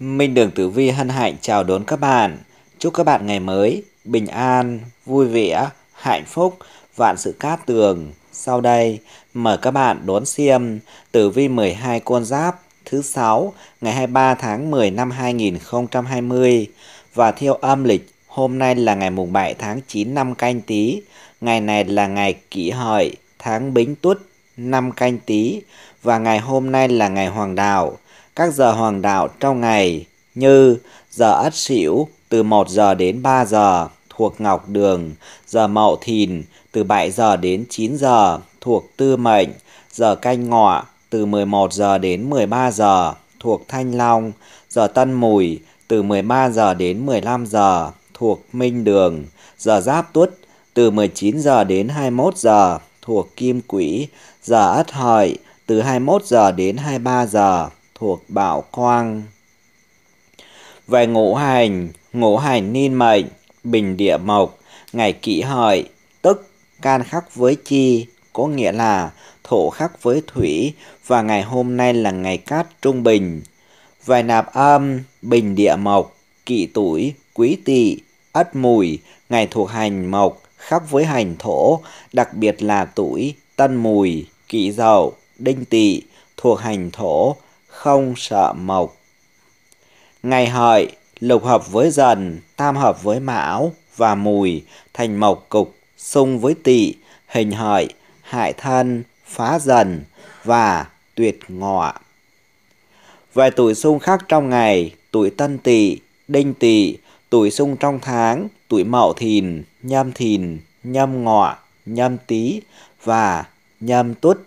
Minh Đường Tử Vi hân hạnh chào đón các bạn. Chúc các bạn ngày mới, bình an, vui vẻ, hạnh phúc, vạn sự cát tường. Sau đây, mời các bạn đón xem Tử Vi 12 con giáp thứ 6 ngày 23 tháng 10 năm 2020 và theo âm lịch hôm nay là ngày mùng 7 tháng 9 năm canh tí. Ngày này là ngày kỷ hợi, tháng bính tuất, năm canh tí và ngày hôm nay là ngày hoàng đạo các giờ hoàng đạo trong ngày như giờ Ất Sửu từ 1 giờ đến 3 giờ thuộc Ngọc Đường, giờ Mậu Thìn từ 7 giờ đến 9 giờ thuộc Tư Mệnh, giờ Canh Ngọ từ 11 giờ đến 13 giờ thuộc Thanh Long, giờ Tân Mùi từ 13 giờ đến 15 giờ thuộc Minh Đường, giờ Giáp Tuất từ 19 giờ đến 21 giờ thuộc Kim Quỹ, giờ Ất Hợi từ 21 giờ đến 23 giờ thuộc Bảo Quang. Về ngũ hành, ngũ hành niên mệnh, bình địa mộc, ngày kỷ hợi, tức can khắc với chi, có nghĩa là thổ khắc với thủy và ngày hôm nay là ngày cát trung bình. Về nạp âm, bình địa mộc, kỷ tuổi, quý tỵ, ất mùi, ngày thuộc hành mộc, khắc với hành thổ, đặc biệt là tuổi, tân mùi, kỷ dậu, đinh tỵ, thuộc hành thổ, không sợ mộc. Ngày hợi, lục hợp với dần, tam hợp với mão và mùi, thành mộc cục, xung với tỵ, hình hợi, hại thân, phá dần và tuyệt ngọ. Về tuổi xung khác trong ngày, tuổi tân tỵ, đinh tỵ, tuổi xung trong tháng, tuổi mậu thìn, nhâm thìn, nhâm ngọ, nhâm tý và nhâm tuất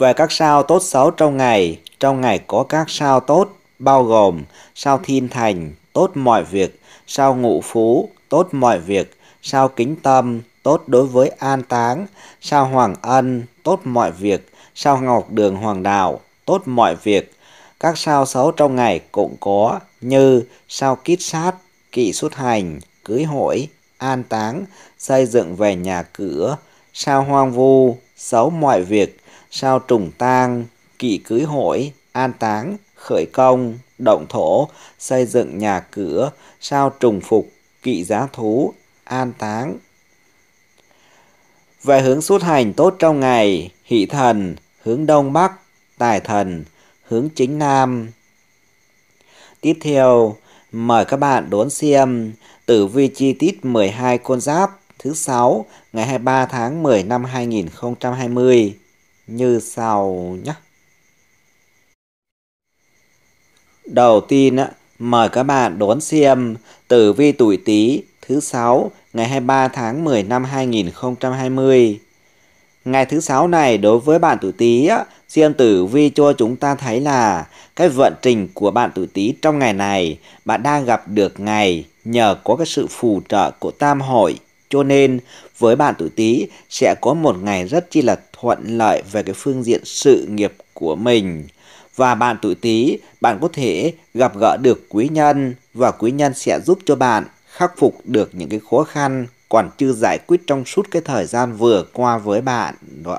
về các sao tốt xấu trong ngày, trong ngày có các sao tốt bao gồm sao thiên thành, tốt mọi việc, sao ngũ phú, tốt mọi việc, sao kính tâm, tốt đối với an táng, sao hoàng ân, tốt mọi việc, sao ngọc đường hoàng đạo, tốt mọi việc. Các sao xấu trong ngày cũng có như sao kít sát, kỵ xuất hành, cưới hỏi, an táng, xây dựng về nhà cửa, sao hoang vu, xấu mọi việc, sao trùng tang, kỵ cưới hội, an táng, khởi công, động thổ, xây dựng nhà cửa, sao trùng phục, kỵ giá thú, an táng. Về hướng xuất hành tốt trong ngày, hỷ thần, hướng đông bắc, tài thần, hướng chính nam. Tiếp theo, mời các bạn đón xem tử vi chi tiết 12 con giáp thứ 6 ngày 23 tháng 10 năm 2020 như sau nhé. Đầu tiên á, mời các bạn đón xem tử vi tuổi Tý thứ sáu ngày 23 tháng 10 năm 2020. Ngày thứ sáu này đối với bạn tuổi Tý á, xem tử vi cho chúng ta thấy là cái vận trình của bạn tuổi Tý trong ngày này bạn đang gặp được ngày nhờ có cái sự phù trợ của Tam hội. Cho nên với bạn tuổi Tý sẽ có một ngày rất chi là thuận lợi về cái phương diện sự nghiệp của mình. Và bạn tuổi Tý, bạn có thể gặp gỡ được quý nhân và quý nhân sẽ giúp cho bạn khắc phục được những cái khó khăn còn chưa giải quyết trong suốt cái thời gian vừa qua với bạn. Đó.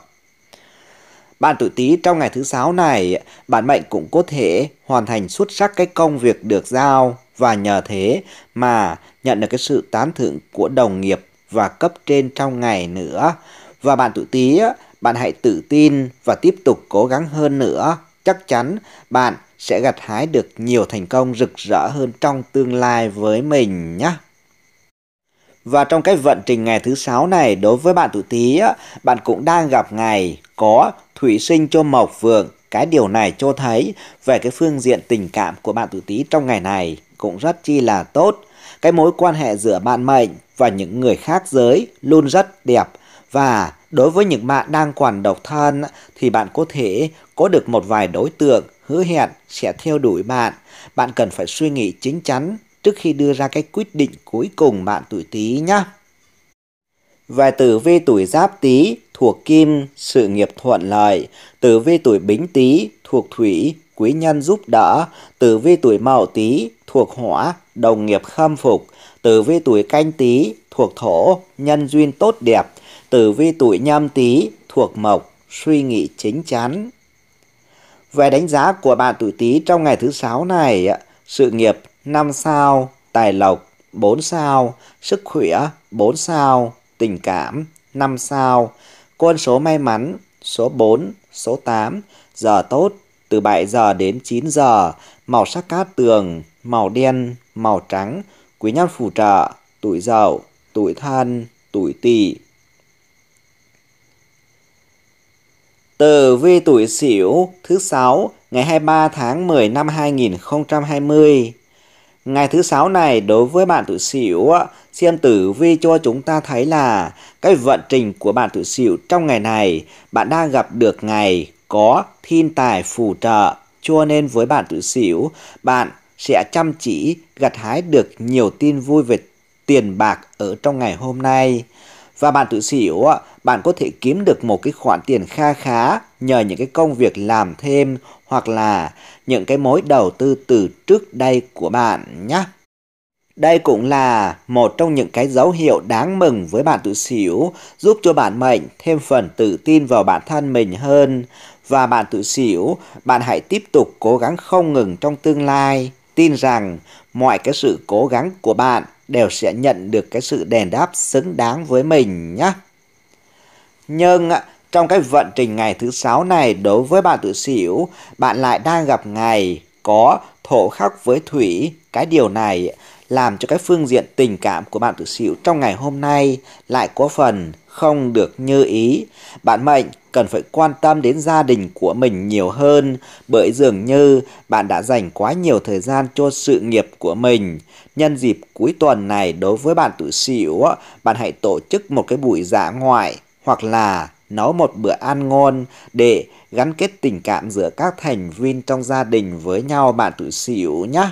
Bạn tuổi Tý trong ngày thứ sáu này, bạn mệnh cũng có thể hoàn thành xuất sắc cái công việc được giao và nhờ thế mà nhận được cái sự tán thưởng của đồng nghiệp và cấp trên trong ngày nữa. Và bạn tuổi Tý bạn hãy tự tin và tiếp tục cố gắng hơn nữa. Chắc chắn bạn sẽ gặt hái được nhiều thành công rực rỡ hơn trong tương lai với mình nhé. Và trong cái vận trình ngày thứ sáu này đối với bạn tuổi Tý, bạn cũng đang gặp ngày có thủy sinh cho mộc vượng. Cái điều này cho thấy về cái phương diện tình cảm của bạn tuổi Tý trong ngày này cũng rất chi là tốt. Cái mối quan hệ giữa bạn mệnh và những người khác giới luôn rất đẹp và Đối với những bạn đang còn độc thân thì bạn có thể có được một vài đối tượng hứa hẹn sẽ theo đuổi bạn. Bạn cần phải suy nghĩ chính chắn trước khi đưa ra cái quyết định cuối cùng bạn tuổi Tý nhé. Về tử vi tuổi Giáp Tý thuộc Kim, sự nghiệp thuận lợi, tử vi tuổi Bính Tý thuộc Thủy, quý nhân giúp đỡ, tử vi tuổi Mậu Tý thuộc Hỏa, đồng nghiệp khâm phục, tử vi tuổi Canh Tý thuộc Thổ, nhân duyên tốt đẹp, tử vi tuổi nhâm tý thuộc mộc, suy nghĩ chính chắn. Về đánh giá của bạn tuổi tý trong ngày thứ sáu này, sự nghiệp 5 sao, tài lộc 4 sao, sức khỏe 4 sao, tình cảm 5 sao, con số may mắn số 4, số 8, giờ tốt từ 7 giờ đến 9 giờ, màu sắc cát tường, màu đen, màu trắng, quý nhân phù trợ, tuổi dậu, tuổi thân, tuổi tỵ. Tử Vi Tuổi Sửu thứ sáu ngày 23 tháng 10 năm 2020. Ngày thứ sáu này đối với bạn tuổi Sửu, xem tử vi cho chúng ta thấy là cái vận trình của bạn tuổi Sửu trong ngày này, bạn đang gặp được ngày có thiên tài phù trợ, cho nên với bạn tuổi Sửu, bạn sẽ chăm chỉ gặt hái được nhiều tin vui về tiền bạc ở trong ngày hôm nay. Và bạn tuổi Sửu bạn có thể kiếm được một cái khoản tiền kha khá nhờ những cái công việc làm thêm hoặc là những cái mối đầu tư từ trước đây của bạn nhé. Đây cũng là một trong những cái dấu hiệu đáng mừng với bạn tự xỉu, giúp cho bạn mệnh thêm phần tự tin vào bản thân mình hơn. Và bạn tự xỉu, bạn hãy tiếp tục cố gắng không ngừng trong tương lai, tin rằng mọi cái sự cố gắng của bạn đều sẽ nhận được cái sự đền đáp xứng đáng với mình nhé nhưng à, trong cái vận trình ngày thứ sáu này đối với bạn tự xỉu, bạn lại đang gặp ngày có thổ khắc với thủy. Cái điều này làm cho cái phương diện tình cảm của bạn tự xỉu trong ngày hôm nay lại có phần không được như ý. Bạn mệnh cần phải quan tâm đến gia đình của mình nhiều hơn bởi dường như bạn đã dành quá nhiều thời gian cho sự nghiệp của mình. Nhân dịp cuối tuần này đối với bạn tự xỉu, bạn hãy tổ chức một cái buổi dạ ngoại hoặc là nấu một bữa ăn ngon để gắn kết tình cảm giữa các thành viên trong gia đình với nhau bạn tụi xỉu nhé.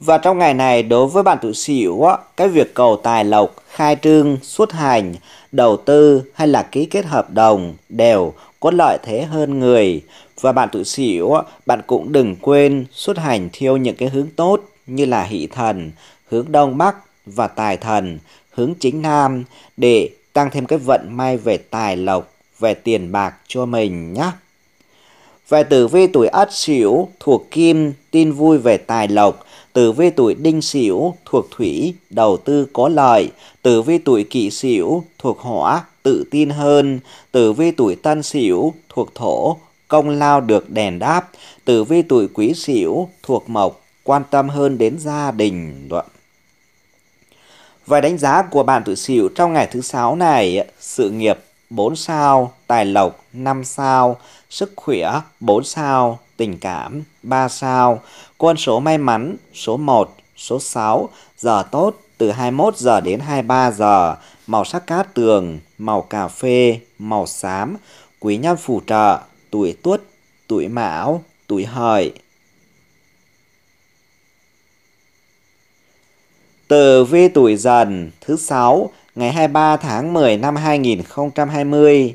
Và trong ngày này đối với bạn tụi xỉu á, cái việc cầu tài lộc, khai trương, xuất hành, đầu tư hay là ký kết hợp đồng đều có lợi thế hơn người. Và bạn tụi xỉu bạn cũng đừng quên xuất hành theo những cái hướng tốt như là hỷ thần, hướng đông bắc và tài thần, hướng chính nam để tăng thêm cái vận may về tài lộc, về tiền bạc cho mình nhé. Về tử vi tuổi Ất Sửu thuộc Kim, tin vui về tài lộc. Tử vi tuổi Đinh Sửu thuộc Thủy, đầu tư có lợi. Tử vi tuổi Kỷ Sửu thuộc Hỏa, tự tin hơn. Tử vi tuổi Tân Sửu thuộc Thổ, công lao được đền đáp. Tử vi tuổi Quý Sửu thuộc Mộc, quan tâm hơn đến gia đình. Đoạn. Vài đánh giá của bạn tự xỉu trong ngày thứ sáu này, sự nghiệp 4 sao, tài lộc 5 sao, sức khỏe 4 sao, tình cảm 3 sao, quân số may mắn số 1, số 6, giờ tốt từ 21 giờ đến 23 giờ, màu sắc cát tường, màu cà phê, màu xám, quý nhân phù trợ, tuổi tuất, tuổi mão, tuổi hợi, Tử vi tuổi dần thứ 6 ngày 23 tháng 10 năm 2020.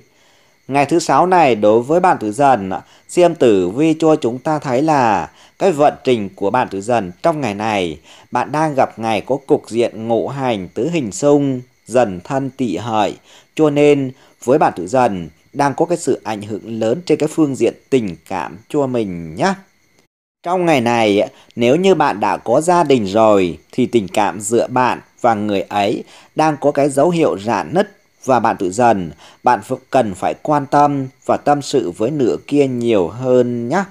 Ngày thứ sáu này đối với bạn tuổi dần, xem tử vi cho chúng ta thấy là cái vận trình của bạn tuổi dần trong ngày này, bạn đang gặp ngày có cục diện ngũ hành tứ hình xung, dần thân tỵ hợi, cho nên với bạn tuổi dần đang có cái sự ảnh hưởng lớn trên cái phương diện tình cảm cho mình nhé. Trong ngày này, nếu như bạn đã có gia đình rồi, thì tình cảm giữa bạn và người ấy đang có cái dấu hiệu rạn nứt và bạn tự dần, bạn cần phải quan tâm và tâm sự với nửa kia nhiều hơn nhé.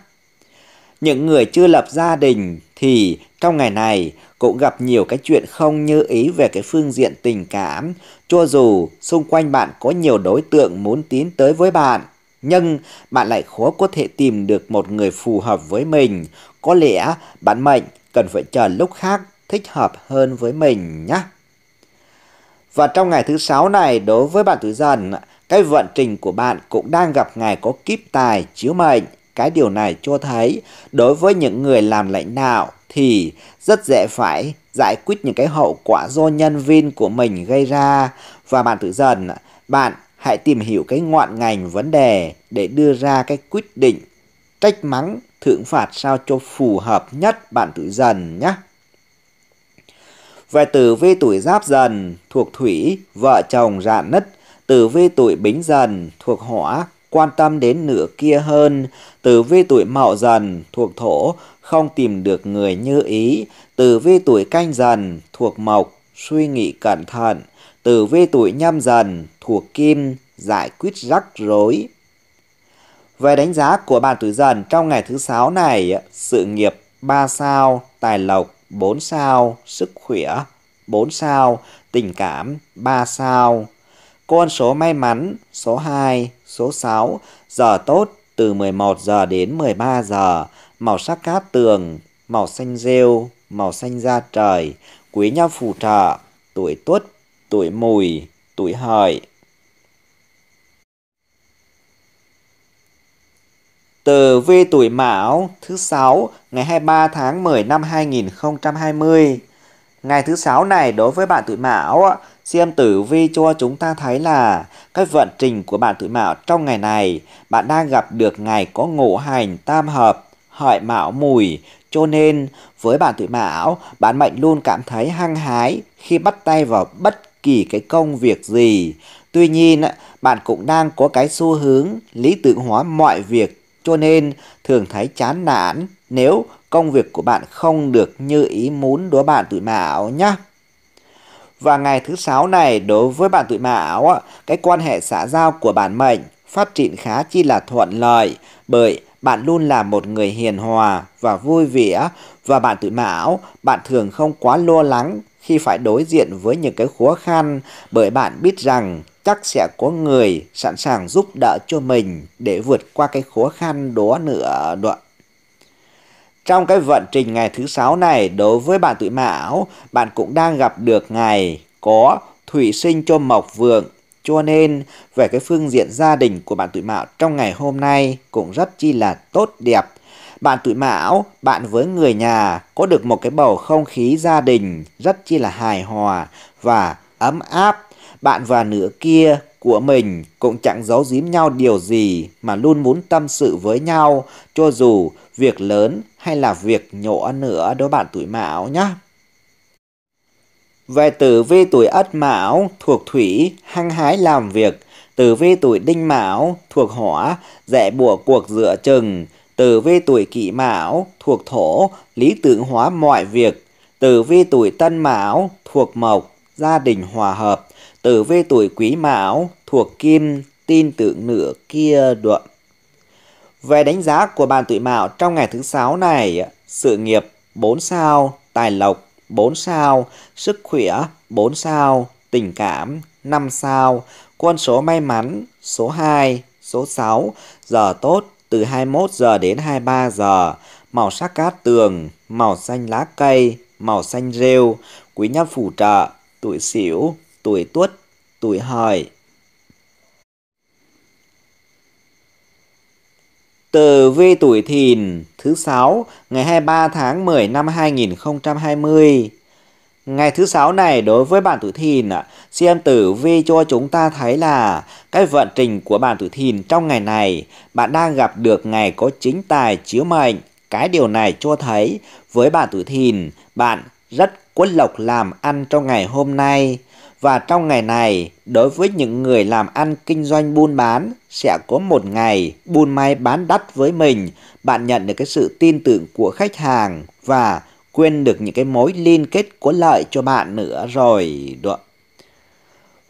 Những người chưa lập gia đình thì trong ngày này cũng gặp nhiều cái chuyện không như ý về cái phương diện tình cảm, cho dù xung quanh bạn có nhiều đối tượng muốn tiến tới với bạn nhưng bạn lại khó có thể tìm được một người phù hợp với mình. Có lẽ bạn mệnh cần phải chờ lúc khác thích hợp hơn với mình nhé. Và trong ngày thứ sáu này, đối với bạn tuổi dần, cái vận trình của bạn cũng đang gặp ngày có kíp tài chiếu mệnh. Cái điều này cho thấy, đối với những người làm lãnh đạo thì rất dễ phải giải quyết những cái hậu quả do nhân viên của mình gây ra. Và bạn tuổi dần, bạn hãy tìm hiểu cái ngoạn ngành vấn đề để đưa ra cái quyết định trách mắng thưởng phạt sao cho phù hợp nhất bạn tuổi dần nhé. Về tử vi tuổi giáp dần thuộc thủy, vợ chồng rạn dạ nứt, tử vi tuổi bính dần thuộc hỏa, quan tâm đến nửa kia hơn, tử vi tuổi mậu dần thuộc thổ, không tìm được người như ý, tử vi tuổi canh dần thuộc mộc, suy nghĩ cẩn thận, tử vi tuổi nhâm dần thuộc kim giải quyết rắc rối về đánh giá của bạn tuổi dần trong ngày thứ sáu này sự nghiệp 3 sao tài lộc 4 sao sức khỏe 4 sao tình cảm 3 sao con số may mắn số 2 số 6 giờ tốt từ 11 giờ đến 13 giờ màu sắc cát tường màu xanh rêu màu xanh da trời quý nhau phù trợ tuổi tuất tuổi mùi, tuổi hợi. từ vi tuổi Mão thứ sáu ngày 23 tháng 10 năm 2020. Ngày thứ sáu này đối với bạn tuổi Mão, xem tử vi cho chúng ta thấy là cái vận trình của bạn tuổi Mão trong ngày này, bạn đang gặp được ngày có ngũ hành tam hợp, hợi Mão mùi, cho nên với bạn tuổi Mão, bạn mệnh luôn cảm thấy hăng hái khi bắt tay vào bất kỳ cái công việc gì. Tuy nhiên, bạn cũng đang có cái xu hướng lý tưởng hóa mọi việc cho nên thường thấy chán nản nếu công việc của bạn không được như ý muốn đối bạn tuổi mão nhé. Và ngày thứ sáu này đối với bạn tuổi mão, cái quan hệ xã giao của bản mệnh phát triển khá chi là thuận lợi bởi bạn luôn là một người hiền hòa và vui vẻ và bạn tuổi mão, bạn thường không quá lo lắng khi phải đối diện với những cái khó khăn bởi bạn biết rằng chắc sẽ có người sẵn sàng giúp đỡ cho mình để vượt qua cái khó khăn đó nữa đoạn. Trong cái vận trình ngày thứ sáu này đối với bạn tuổi mão, bạn cũng đang gặp được ngày có thủy sinh cho mộc vượng. Cho nên về cái phương diện gia đình của bạn tuổi mão trong ngày hôm nay cũng rất chi là tốt đẹp bạn tuổi mão, bạn với người nhà có được một cái bầu không khí gia đình rất chi là hài hòa và ấm áp. Bạn và nửa kia của mình cũng chẳng giấu giếm nhau điều gì mà luôn muốn tâm sự với nhau cho dù việc lớn hay là việc nhỏ nữa đối bạn tuổi mão nhé. Về tử vi tuổi ất mão thuộc thủy hăng hái làm việc, tử vi tuổi đinh mão thuộc hỏa dễ bùa cuộc dựa chừng, Tử vi tuổi kỷ mão thuộc thổ, lý tưởng hóa mọi việc. Tử vi tuổi tân mão thuộc mộc, gia đình hòa hợp. Tử vi tuổi quý mão thuộc kim, tin tưởng nửa kia đoạn. Về đánh giá của bạn tuổi mão trong ngày thứ sáu này, sự nghiệp 4 sao, tài lộc 4 sao, sức khỏe 4 sao, tình cảm 5 sao, quân số may mắn số 2, số 6, giờ tốt từ 21 giờ đến 23 giờ, màu sắc cát tường, màu xanh lá cây, màu xanh rêu, quý nhân phù trợ, tuổi sửu tuổi tuất, tuổi hợi. từ vi tuổi thìn thứ 6 ngày 23 tháng 10 năm 2020 Ngày thứ sáu này đối với bản tử thìn, xem tử vi cho chúng ta thấy là cái vận trình của bản tử thìn trong ngày này, bạn đang gặp được ngày có chính tài chiếu mệnh. Cái điều này cho thấy với bản tử thìn, bạn rất có lộc làm ăn trong ngày hôm nay. Và trong ngày này, đối với những người làm ăn kinh doanh buôn bán, sẽ có một ngày buôn may bán đắt với mình. Bạn nhận được cái sự tin tưởng của khách hàng và quên được những cái mối liên kết có lợi cho bạn nữa rồi được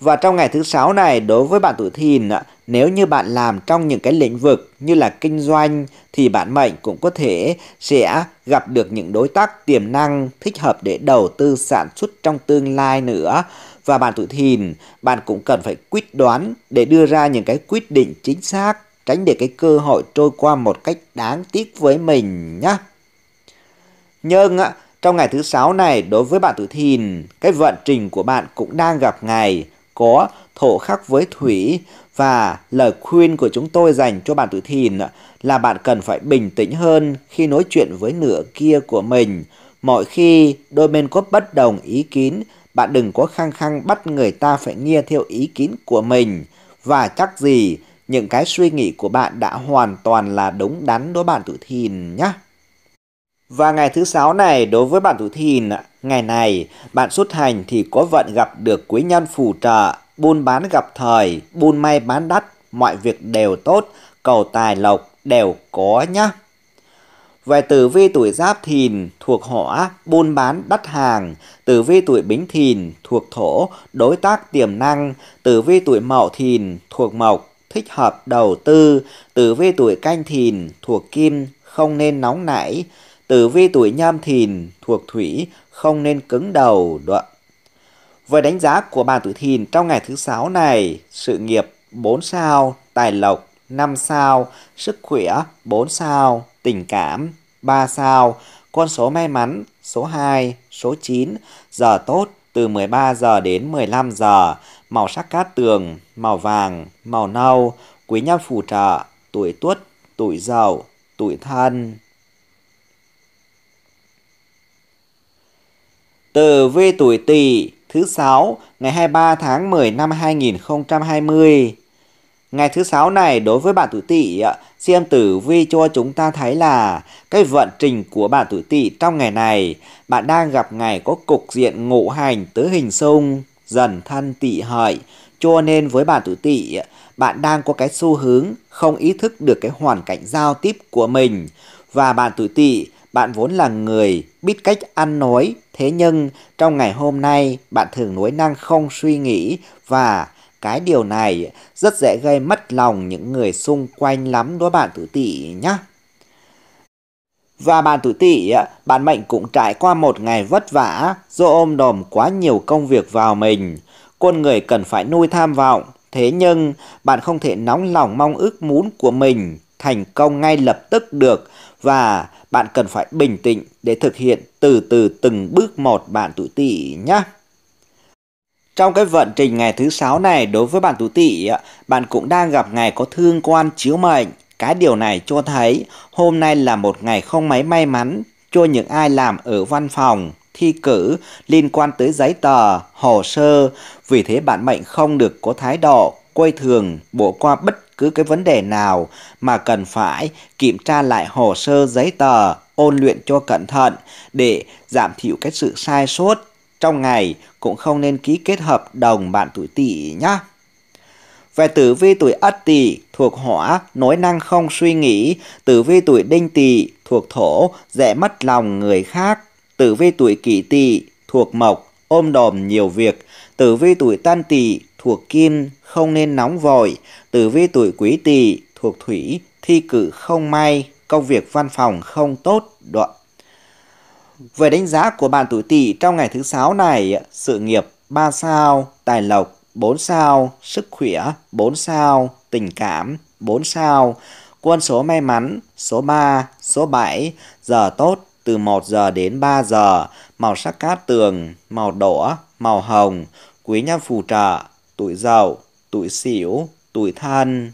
và trong ngày thứ sáu này đối với bạn tuổi thìn nếu như bạn làm trong những cái lĩnh vực như là kinh doanh thì bản mệnh cũng có thể sẽ gặp được những đối tác tiềm năng thích hợp để đầu tư sản xuất trong tương lai nữa và bạn tuổi thìn bạn cũng cần phải quyết đoán để đưa ra những cái quyết định chính xác tránh để cái cơ hội trôi qua một cách đáng tiếc với mình nhé nhưng trong ngày thứ sáu này đối với bạn tử thìn, cái vận trình của bạn cũng đang gặp ngày có thổ khắc với thủy và lời khuyên của chúng tôi dành cho bạn tử thìn là bạn cần phải bình tĩnh hơn khi nói chuyện với nửa kia của mình. Mọi khi đôi bên có bất đồng ý kiến, bạn đừng có khăng khăng bắt người ta phải nghe theo ý kiến của mình. Và chắc gì những cái suy nghĩ của bạn đã hoàn toàn là đúng đắn đối bạn tử thìn nhé. Và ngày thứ sáu này đối với bạn tuổi thìn, ngày này bạn xuất hành thì có vận gặp được quý nhân phù trợ, buôn bán gặp thời, buôn may bán đắt, mọi việc đều tốt, cầu tài lộc đều có nhá. Về tử vi tuổi giáp thìn thuộc hỏa, buôn bán đắt hàng, tử vi tuổi bính thìn thuộc thổ, đối tác tiềm năng, tử vi tuổi mậu thìn thuộc mộc, thích hợp đầu tư, tử vi tuổi canh thìn thuộc kim, không nên nóng nảy, tử vi tuổi nhâm thìn thuộc thủy không nên cứng đầu đoạn. Với đánh giá của bà tuổi thìn trong ngày thứ sáu này, sự nghiệp 4 sao, tài lộc 5 sao, sức khỏe 4 sao, tình cảm 3 sao, con số may mắn số 2, số 9, giờ tốt từ 13 giờ đến 15 giờ, màu sắc cát tường, màu vàng, màu nâu, quý nhân phù trợ, tuổi tuất, tuổi dậu, tuổi thân. Tử vi tuổi Tỵ thứ sáu ngày 23 tháng 10 năm 2020. Ngày thứ sáu này đối với bạn tuổi Tỵ, xem tử vi cho chúng ta thấy là cái vận trình của bạn tuổi Tỵ trong ngày này, bạn đang gặp ngày có cục diện ngũ hành tứ hình xung, dần thân Tỵ hợi, cho nên với bạn tuổi Tỵ, bạn đang có cái xu hướng không ý thức được cái hoàn cảnh giao tiếp của mình và bạn tuổi Tỵ bạn vốn là người biết cách ăn nói, thế nhưng trong ngày hôm nay bạn thường nói năng không suy nghĩ và cái điều này rất dễ gây mất lòng những người xung quanh lắm đó bạn tuổi tỵ nhá. Và bạn tuổi tỵ, bạn mệnh cũng trải qua một ngày vất vả do ôm đồm quá nhiều công việc vào mình. Con người cần phải nuôi tham vọng, thế nhưng bạn không thể nóng lòng mong ước muốn của mình thành công ngay lập tức được và bạn cần phải bình tĩnh để thực hiện từ từ từng bước một bạn tuổi tỵ nhé. Trong cái vận trình ngày thứ sáu này đối với bạn tuổi tỵ, bạn cũng đang gặp ngày có thương quan chiếu mệnh. Cái điều này cho thấy hôm nay là một ngày không mấy may mắn cho những ai làm ở văn phòng, thi cử liên quan tới giấy tờ, hồ sơ. Vì thế bạn mệnh không được có thái độ quay thường, bỏ qua bất cứ cái vấn đề nào mà cần phải kiểm tra lại hồ sơ giấy tờ, ôn luyện cho cẩn thận để giảm thiểu cái sự sai sót trong ngày cũng không nên ký kết hợp đồng bạn tuổi tỵ nhé. Về tử vi tuổi Ất Tỵ thuộc Hỏa, nói năng không suy nghĩ, tử vi tuổi Đinh Tỵ thuộc Thổ, dễ mất lòng người khác, tử vi tuổi Kỷ Tỵ thuộc Mộc, ôm đồm nhiều việc, tử vi tuổi Tân Tỵ thuộc Kim, không nên nóng vội, tử vi tuổi quý tỵ thuộc thủy, thi cử không may, công việc văn phòng không tốt, đoạn. Về đánh giá của bạn tuổi tỵ trong ngày thứ sáu này, sự nghiệp 3 sao, tài lộc 4 sao, sức khỏe 4 sao, tình cảm 4 sao, quân số may mắn số 3, số 7, giờ tốt từ 1 giờ đến 3 giờ, màu sắc cát tường, màu đỏ, màu hồng, quý nhân phù trợ, tuổi giàu tuổi xỉu, tuổi thân.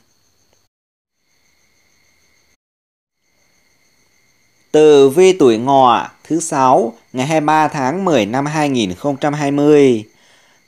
từ vi tuổi ngọ thứ sáu ngày 23 tháng 10 năm 2020.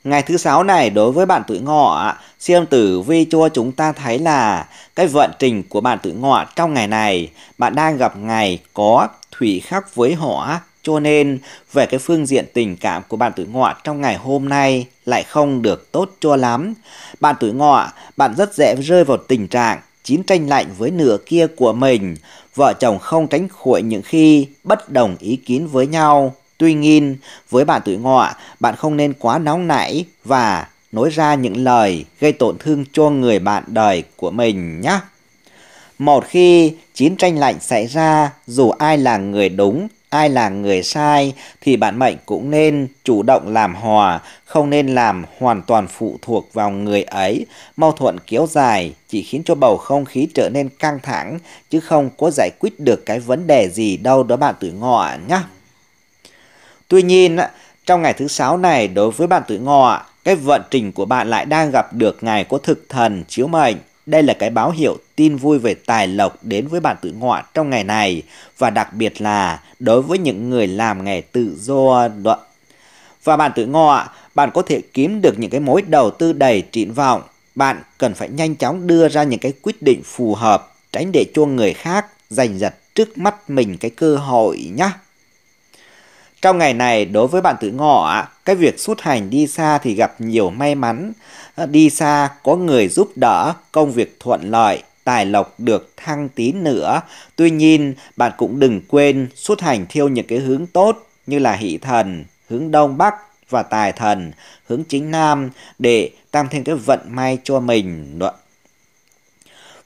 Ngày thứ sáu này đối với bạn tuổi ngọ, xem tử vi cho chúng ta thấy là cái vận trình của bạn tuổi ngọ trong ngày này, bạn đang gặp ngày có thủy khắc với hỏa, cho nên về cái phương diện tình cảm của bạn tuổi ngọ trong ngày hôm nay lại không được tốt cho lắm. Bạn tuổi ngọ, bạn rất dễ rơi vào tình trạng chiến tranh lạnh với nửa kia của mình. Vợ chồng không tránh khỏi những khi bất đồng ý kiến với nhau. Tuy nhiên, với bạn tuổi ngọ, bạn không nên quá nóng nảy và nói ra những lời gây tổn thương cho người bạn đời của mình nhé. Một khi chiến tranh lạnh xảy ra, dù ai là người đúng ai là người sai thì bạn mệnh cũng nên chủ động làm hòa, không nên làm hoàn toàn phụ thuộc vào người ấy. Mâu thuẫn kéo dài chỉ khiến cho bầu không khí trở nên căng thẳng chứ không có giải quyết được cái vấn đề gì đâu đó bạn tuổi ngọ nhá. Tuy nhiên, trong ngày thứ sáu này đối với bạn tuổi ngọ, cái vận trình của bạn lại đang gặp được ngày có thực thần chiếu mệnh. Đây là cái báo hiệu tin vui về tài lộc đến với bạn tự ngọ trong ngày này và đặc biệt là đối với những người làm nghề tự do luận. Và bạn tự ngọ, bạn có thể kiếm được những cái mối đầu tư đầy triển vọng. Bạn cần phải nhanh chóng đưa ra những cái quyết định phù hợp, tránh để cho người khác giành giật trước mắt mình cái cơ hội nhé. Trong ngày này, đối với bạn tự ngọ, cái việc xuất hành đi xa thì gặp nhiều may mắn. Đi xa có người giúp đỡ, công việc thuận lợi. Tài Lộc được thăng tí nữa. Tuy nhiên, bạn cũng đừng quên xuất hành theo những cái hướng tốt như là hỷ thần, hướng đông bắc và tài thần, hướng chính nam để tăng thêm cái vận may cho mình.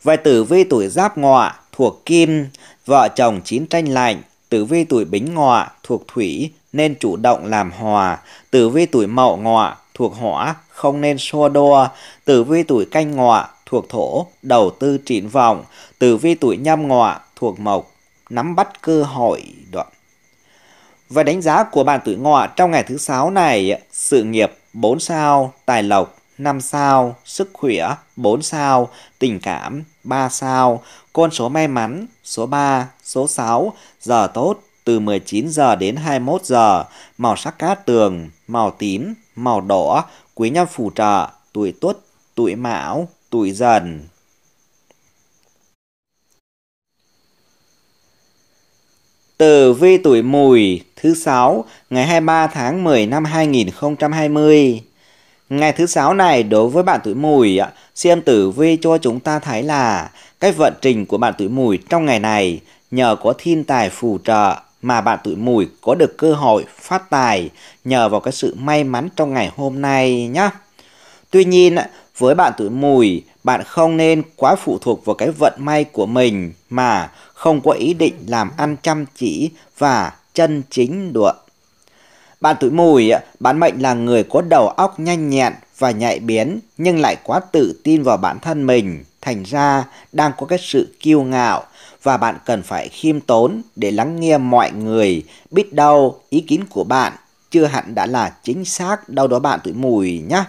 Vài tử vi tuổi giáp ngọ thuộc kim, vợ chồng chín tranh lạnh, tử vi tuổi bính ngọ thuộc thủy nên chủ động làm hòa, tử vi tuổi mậu ngọ thuộc hỏa không nên xô đua, tử vi tuổi canh ngọ thuộc thổ, đầu tư trịn vọng, tử vi tuổi nhâm ngọ thuộc mộc, nắm bắt cơ hội đoạn. Và đánh giá của bạn tuổi ngọ trong ngày thứ sáu này, sự nghiệp 4 sao, tài lộc 5 sao, sức khỏe 4 sao, tình cảm 3 sao, con số may mắn số 3, số 6, giờ tốt từ 19 giờ đến 21 giờ, màu sắc cát tường, màu tím, màu đỏ, quý nhân phù trợ, tuổi tuất, tuổi mão, tuổi dần. Tử vi tuổi mùi thứ 6 ngày 23 tháng 10 năm 2020. Ngày thứ 6 này đối với bạn tuổi mùi, xem tử vi cho chúng ta thấy là cái vận trình của bạn tuổi mùi trong ngày này nhờ có thiên tài phù trợ mà bạn tuổi mùi có được cơ hội phát tài nhờ vào cái sự may mắn trong ngày hôm nay nhé. Tuy nhiên, với bạn tuổi mùi, bạn không nên quá phụ thuộc vào cái vận may của mình mà không có ý định làm ăn chăm chỉ và chân chính được. Bạn tuổi mùi, bản mệnh là người có đầu óc nhanh nhẹn và nhạy biến nhưng lại quá tự tin vào bản thân mình. Thành ra đang có cái sự kiêu ngạo và bạn cần phải khiêm tốn để lắng nghe mọi người biết đâu ý kiến của bạn chưa hẳn đã là chính xác đâu đó bạn tuổi mùi nhé.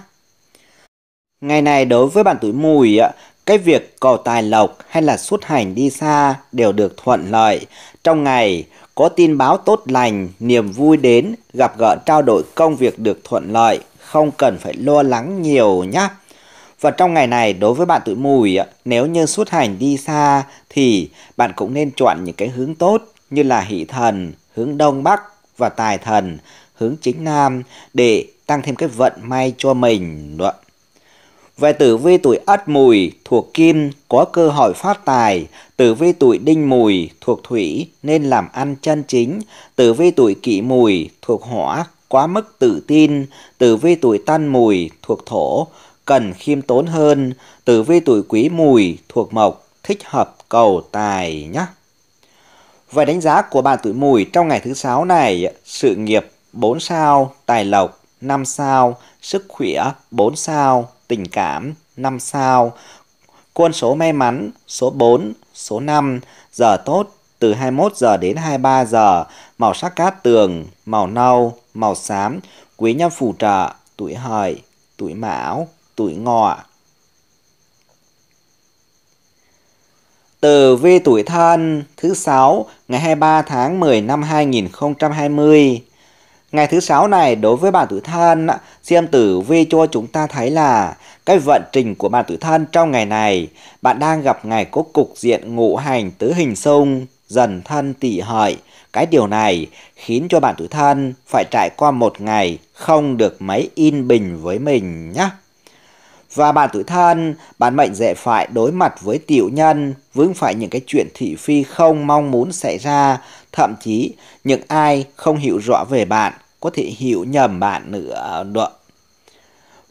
Ngày này đối với bạn tuổi mùi, cái việc cầu tài lộc hay là xuất hành đi xa đều được thuận lợi. Trong ngày, có tin báo tốt lành, niềm vui đến, gặp gỡ trao đổi công việc được thuận lợi, không cần phải lo lắng nhiều nhé. Và trong ngày này đối với bạn tuổi mùi, nếu như xuất hành đi xa thì bạn cũng nên chọn những cái hướng tốt như là hỷ thần, hướng đông bắc và tài thần, hướng chính nam để tăng thêm cái vận may cho mình. Đúng về tử vi tuổi Ất Mùi thuộc Kim có cơ hội phát tài, tử vi tuổi Đinh Mùi thuộc Thủy nên làm ăn chân chính, tử vi tuổi Kỷ Mùi thuộc Hỏa quá mức tự tin, tử vi tuổi Tân Mùi thuộc Thổ cần khiêm tốn hơn, tử vi tuổi Quý Mùi thuộc Mộc thích hợp cầu tài nhé. Về đánh giá của bạn tuổi Mùi trong ngày thứ sáu này, sự nghiệp 4 sao, tài lộc 5 sao, sức khỏe 4 sao, tình cảm 5 sao. Quân số may mắn số 4, số 5, giờ tốt từ 21 giờ đến 23 giờ, màu sắc cát tường, màu nâu, màu xám, quý nhân phù trợ, tuổi hợi, tuổi mão, tuổi ngọ. từ vi tuổi thân thứ 6 ngày 23 tháng 10 năm 2020 Ngày thứ sáu này đối với bản tử thân, xem tử vi cho chúng ta thấy là cái vận trình của bản tử thân trong ngày này, bạn đang gặp ngày có cục diện ngũ hành tứ hình xung, dần thân tỷ hợi. Cái điều này khiến cho bản tử thân phải trải qua một ngày không được mấy in bình với mình nhé. Và bản tử thân, bản mệnh dễ phải đối mặt với tiểu nhân, vướng phải những cái chuyện thị phi không mong muốn xảy ra, thậm chí những ai không hiểu rõ về bạn có thể hiểu nhầm bạn nữa được.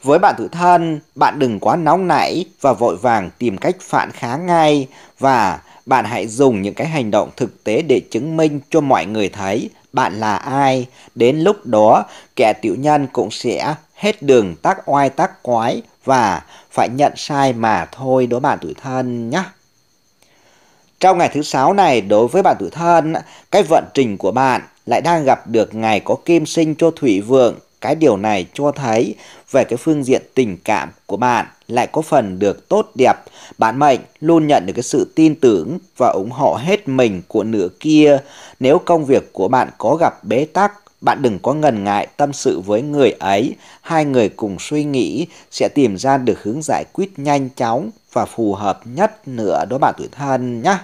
Với bạn tự thân, bạn đừng quá nóng nảy và vội vàng tìm cách phản kháng ngay và bạn hãy dùng những cái hành động thực tế để chứng minh cho mọi người thấy bạn là ai. Đến lúc đó, kẻ tiểu nhân cũng sẽ hết đường tác oai tác quái và phải nhận sai mà thôi đối bạn tuổi thân nhé. Trong ngày thứ sáu này, đối với bạn tuổi thân, cái vận trình của bạn lại đang gặp được ngày có kim sinh cho thủy vượng. Cái điều này cho thấy về cái phương diện tình cảm của bạn lại có phần được tốt đẹp. Bạn mệnh luôn nhận được cái sự tin tưởng và ủng hộ hết mình của nửa kia. Nếu công việc của bạn có gặp bế tắc, bạn đừng có ngần ngại tâm sự với người ấy. Hai người cùng suy nghĩ sẽ tìm ra được hướng giải quyết nhanh chóng và phù hợp nhất nữa đó bạn tuổi thân nhé.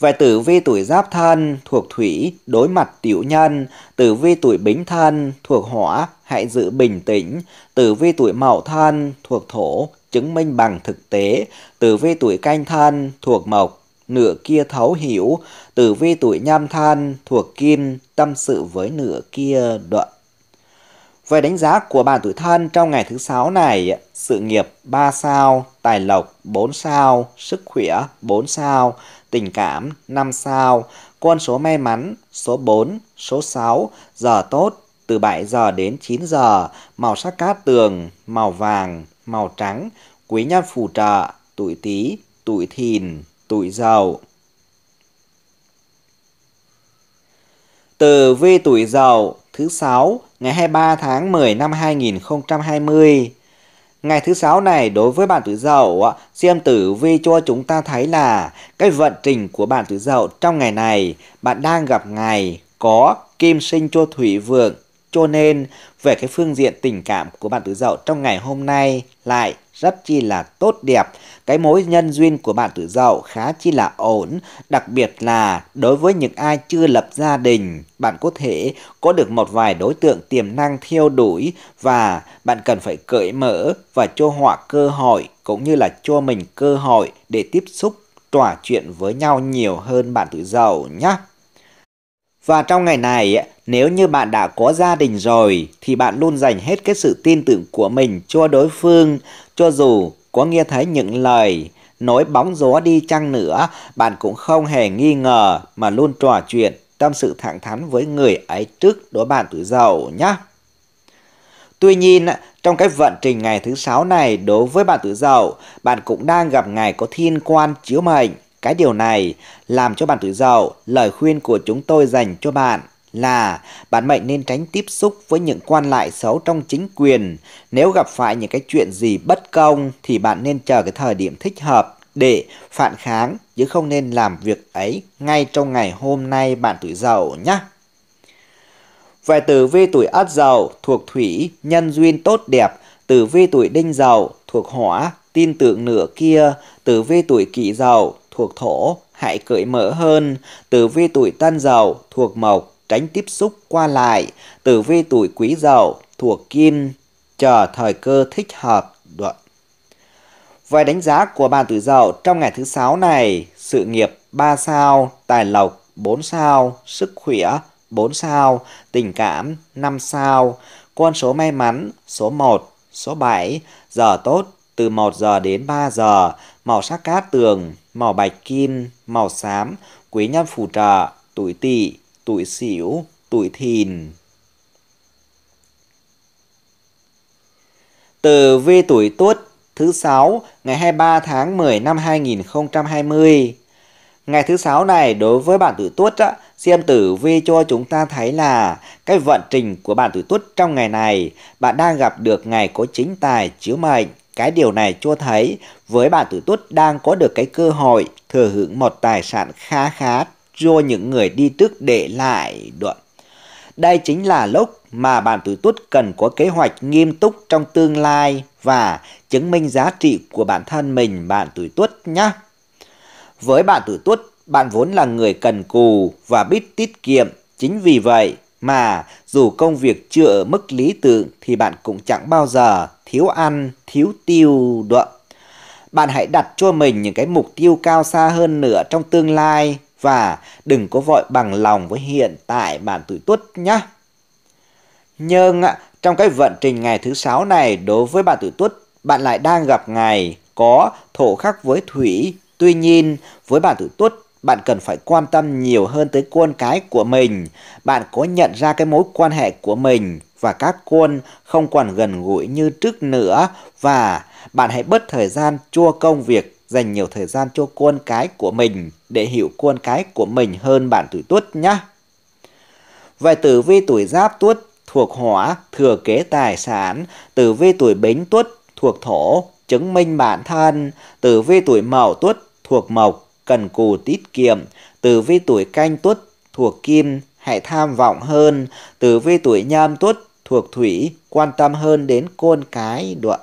Về tử vi tuổi giáp thân thuộc thủy, đối mặt tiểu nhân, tử vi tuổi bính thân thuộc hỏa, hãy giữ bình tĩnh, tử vi tuổi mậu thân thuộc thổ, chứng minh bằng thực tế, tử vi tuổi canh thân thuộc mộc, nửa kia thấu hiểu, tử vi tuổi nhâm thân thuộc kim, tâm sự với nửa kia đoạn. Về đánh giá của bạn tuổi thân trong ngày thứ sáu này, sự nghiệp 3 sao, tài lộc 4 sao, sức khỏe 4 sao, tình cảm 5 sao, con số may mắn số 4, số 6, giờ tốt từ 7 giờ đến 9 giờ, màu sắc cát tường, màu vàng, màu trắng, quý nhân phù trợ, tuổi Tý, tuổi Thìn, tuổi Dậu. từ vi tuổi Dậu thứ 6 ngày 23 tháng 10 năm 2020 Ngày thứ sáu này đối với bạn tử dậu, xem tử vi cho chúng ta thấy là cái vận trình của bạn tử dậu trong ngày này, bạn đang gặp ngày có kim sinh cho thủy vượng cho nên, về cái phương diện tình cảm của bạn tứ dậu trong ngày hôm nay lại rất chi là tốt đẹp. Cái mối nhân duyên của bạn tử dậu khá chi là ổn, đặc biệt là đối với những ai chưa lập gia đình, bạn có thể có được một vài đối tượng tiềm năng theo đuổi và bạn cần phải cởi mở và cho họ cơ hội cũng như là cho mình cơ hội để tiếp xúc trò chuyện với nhau nhiều hơn bạn tử dậu nhé. Và trong ngày này, nếu như bạn đã có gia đình rồi thì bạn luôn dành hết cái sự tin tưởng của mình cho đối phương, cho dù có nghe thấy những lời nói bóng gió đi chăng nữa, bạn cũng không hề nghi ngờ mà luôn trò chuyện, tâm sự thẳng thắn với người ấy trước đối bạn tuổi dậu nhé. Tuy nhiên, trong cái vận trình ngày thứ sáu này đối với bạn tuổi dậu bạn cũng đang gặp ngày có thiên quan chiếu mệnh cái điều này làm cho bạn tự dậu, lời khuyên của chúng tôi dành cho bạn là bạn mệnh nên tránh tiếp xúc với những quan lại xấu trong chính quyền. Nếu gặp phải những cái chuyện gì bất công thì bạn nên chờ cái thời điểm thích hợp để phản kháng chứ không nên làm việc ấy ngay trong ngày hôm nay bạn tuổi dậu nhé. Về tử vi tuổi Ất Dậu thuộc thủy, nhân duyên tốt đẹp, tử vi tuổi Đinh Dậu thuộc hỏa, tin tưởng nửa kia, tử vi tuổi Kỷ Dậu thuộc thổ, hãy cởi mở hơn. Tử vi tuổi tân dậu thuộc mộc, tránh tiếp xúc qua lại. Tử vi tuổi quý dậu thuộc kim, chờ thời cơ thích hợp. Đoạn. vài đánh giá của bạn tuổi dậu trong ngày thứ sáu này, sự nghiệp 3 sao, tài lộc 4 sao, sức khỏe 4 sao, tình cảm 5 sao, con số may mắn số 1, số 7, giờ tốt từ 1 giờ đến 3 giờ, màu sắc cát tường màu bạch kim, màu xám, quý nhân phù trợ, tuổi tỵ, tuổi sửu, tuổi thìn. Từ vi tuổi Tuất thứ sáu ngày 23 tháng 10 năm 2020. Ngày thứ sáu này đối với bạn tuổi Tuất á, xem tử vi cho chúng ta thấy là cái vận trình của bạn tuổi Tuất trong ngày này, bạn đang gặp được ngày có chính tài chiếu mệnh cái điều này cho thấy với bạn tuổi Tút đang có được cái cơ hội thừa hưởng một tài sản khá khá do những người đi trước để lại được. Đây chính là lúc mà bạn tuổi Tút cần có kế hoạch nghiêm túc trong tương lai và chứng minh giá trị của bản thân mình bạn tuổi Tút nhé. Với bạn tuổi Tút, bạn vốn là người cần cù và biết tiết kiệm, chính vì vậy mà dù công việc chưa ở mức lý tưởng thì bạn cũng chẳng bao giờ thiếu ăn, thiếu tiêu đượm. Bạn hãy đặt cho mình những cái mục tiêu cao xa hơn nữa trong tương lai và đừng có vội bằng lòng với hiện tại bạn tuổi tuất nhé. Nhưng trong cái vận trình ngày thứ sáu này đối với bạn tuổi tuất, bạn lại đang gặp ngày có thổ khắc với thủy. Tuy nhiên, với bạn tuổi tuất bạn cần phải quan tâm nhiều hơn tới con cái của mình. Bạn có nhận ra cái mối quan hệ của mình và các con không còn gần gũi như trước nữa và bạn hãy bớt thời gian cho công việc dành nhiều thời gian cho con cái của mình để hiểu con cái của mình hơn bạn tuổi tuất nhé. Về tử vi tuổi giáp tuất thuộc hỏa, thừa kế tài sản, tử vi tuổi bính tuất thuộc thổ, chứng minh bản thân, tử vi tuổi mậu tuất thuộc mộc, cần cù tiết kiệm, từ vi tuổi canh tuất thuộc kim, hãy tham vọng hơn, từ vi tuổi nhâm tuất thuộc thủy, quan tâm hơn đến con cái đoạn.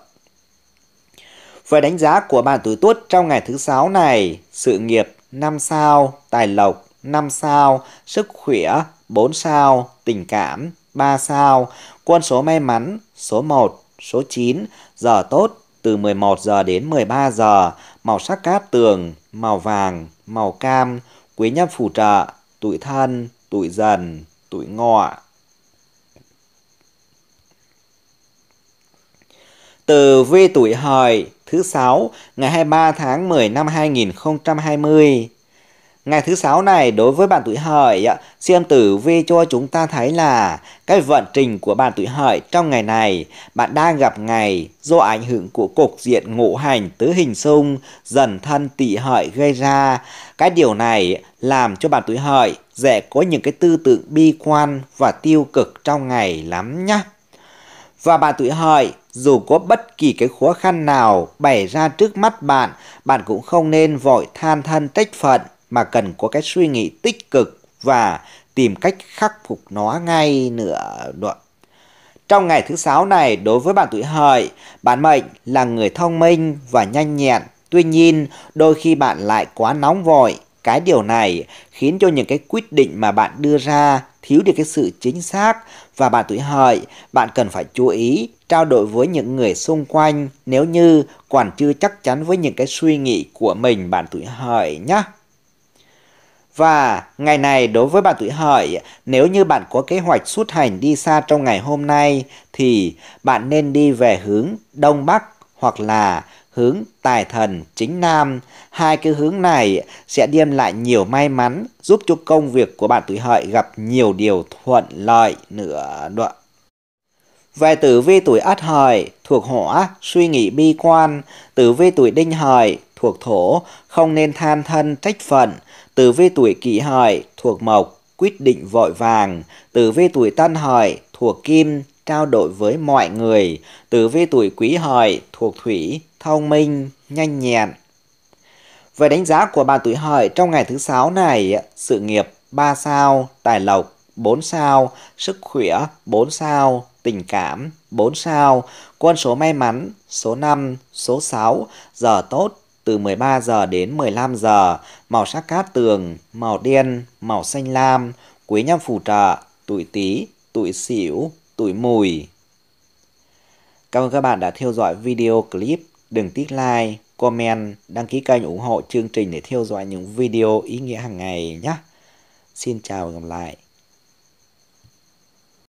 Về đánh giá của bạn tuổi tuất trong ngày thứ sáu này, sự nghiệp 5 sao, tài lộc 5 sao, sức khỏe 4 sao, tình cảm 3 sao, quân số may mắn số 1, số 9, giờ tốt từ 11 giờ đến 13 giờ, màu sắc cát tường màu vàng, màu cam, quý nhân phù trợ, tuổi thân, tuổi dần, tuổi ngọ. Từ vi tuổi hợi thứ 6 ngày 23 tháng 10 năm 2020 Ngày thứ sáu này đối với bạn tuổi hợi, xem tử vi cho chúng ta thấy là cái vận trình của bạn tuổi hợi trong ngày này, bạn đang gặp ngày do ảnh hưởng của cục diện ngũ hành tứ hình xung dần thân tỵ hợi gây ra. Cái điều này làm cho bạn tuổi hợi dễ có những cái tư tưởng bi quan và tiêu cực trong ngày lắm nhá. Và bạn tuổi hợi dù có bất kỳ cái khó khăn nào bày ra trước mắt bạn, bạn cũng không nên vội than thân trách phận mà cần có cái suy nghĩ tích cực và tìm cách khắc phục nó ngay nữa. Trong ngày thứ sáu này, đối với bạn tuổi hợi, bạn mệnh là người thông minh và nhanh nhẹn. Tuy nhiên, đôi khi bạn lại quá nóng vội. Cái điều này khiến cho những cái quyết định mà bạn đưa ra thiếu đi cái sự chính xác và bạn tuổi hợi, bạn cần phải chú ý trao đổi với những người xung quanh nếu như còn chưa chắc chắn với những cái suy nghĩ của mình bạn tuổi hợi nhé. Và ngày này đối với bạn tuổi hợi, nếu như bạn có kế hoạch xuất hành đi xa trong ngày hôm nay thì bạn nên đi về hướng Đông Bắc hoặc là hướng tài thần chính nam. Hai cái hướng này sẽ đem lại nhiều may mắn, giúp cho công việc của bạn tuổi hợi gặp nhiều điều thuận lợi nữa. Đoạn. Về tử vi tuổi ất hợi thuộc hỏa, suy nghĩ bi quan, tử vi tuổi đinh hợi thuộc thổ, không nên than thân trách phận, Tử vi tuổi kỷ hợi thuộc mộc, quyết định vội vàng. Tử vi tuổi tân hợi thuộc kim, trao đổi với mọi người. Tử vi tuổi quý hợi thuộc thủy, thông minh, nhanh nhẹn. Về đánh giá của bạn tuổi hợi trong ngày thứ sáu này, sự nghiệp 3 sao, tài lộc 4 sao, sức khỏe 4 sao, tình cảm 4 sao, quân số may mắn số 5, số 6, giờ tốt từ 13 giờ đến 15 giờ, màu sắc cát tường, màu đen, màu xanh lam, quý nhâm phù trợ, tuổi tý, tuổi sửu, tuổi mùi. Cảm ơn các bạn đã theo dõi video clip. Đừng tiếc like, comment, đăng ký kênh ủng hộ chương trình để theo dõi những video ý nghĩa hàng ngày nhé. Xin chào và gặp lại.